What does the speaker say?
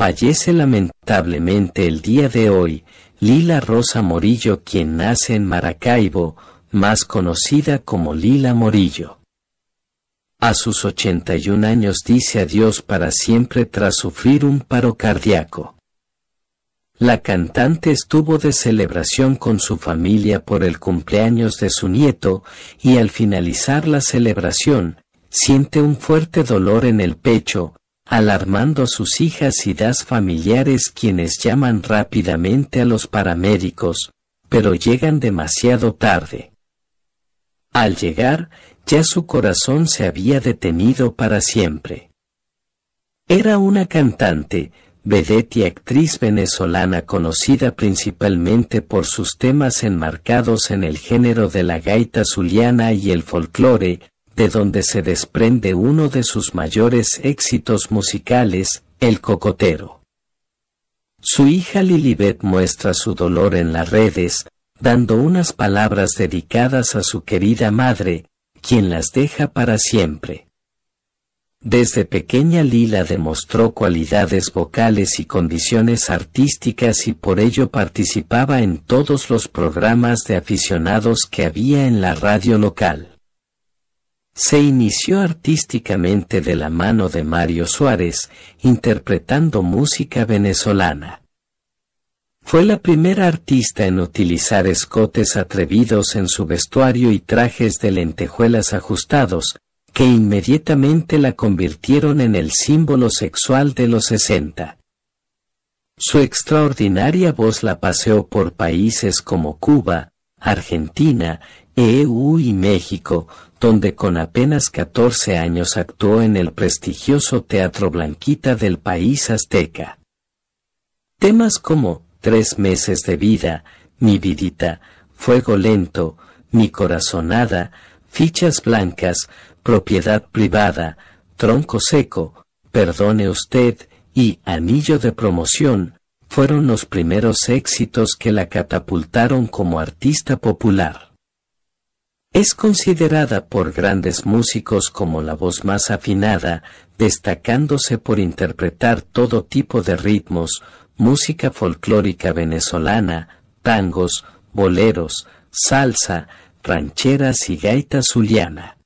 Fallece lamentablemente el día de hoy Lila Rosa Morillo quien nace en Maracaibo, más conocida como Lila Morillo. A sus 81 años dice adiós para siempre tras sufrir un paro cardíaco. La cantante estuvo de celebración con su familia por el cumpleaños de su nieto y al finalizar la celebración, siente un fuerte dolor en el pecho, alarmando a sus hijas y das familiares quienes llaman rápidamente a los paramédicos, pero llegan demasiado tarde. Al llegar, ya su corazón se había detenido para siempre. Era una cantante, vedette y actriz venezolana conocida principalmente por sus temas enmarcados en el género de la gaita zuliana y el folclore, de donde se desprende uno de sus mayores éxitos musicales, El Cocotero. Su hija Lilibet muestra su dolor en las redes, dando unas palabras dedicadas a su querida madre, quien las deja para siempre. Desde pequeña Lila demostró cualidades vocales y condiciones artísticas y por ello participaba en todos los programas de aficionados que había en la radio local. Se inició artísticamente de la mano de Mario Suárez, interpretando música venezolana. Fue la primera artista en utilizar escotes atrevidos en su vestuario y trajes de lentejuelas ajustados, que inmediatamente la convirtieron en el símbolo sexual de los 60. Su extraordinaria voz la paseó por países como Cuba, Argentina, EU y México, donde con apenas 14 años actuó en el prestigioso Teatro Blanquita del país azteca. Temas como Tres meses de vida, Mi vidita, Fuego lento, Mi corazonada, Fichas blancas, Propiedad privada, Tronco seco, Perdone usted y Anillo de promoción fueron los primeros éxitos que la catapultaron como artista popular. Es considerada por grandes músicos como la voz más afinada, destacándose por interpretar todo tipo de ritmos, música folclórica venezolana, tangos, boleros, salsa, rancheras y gaita zuliana.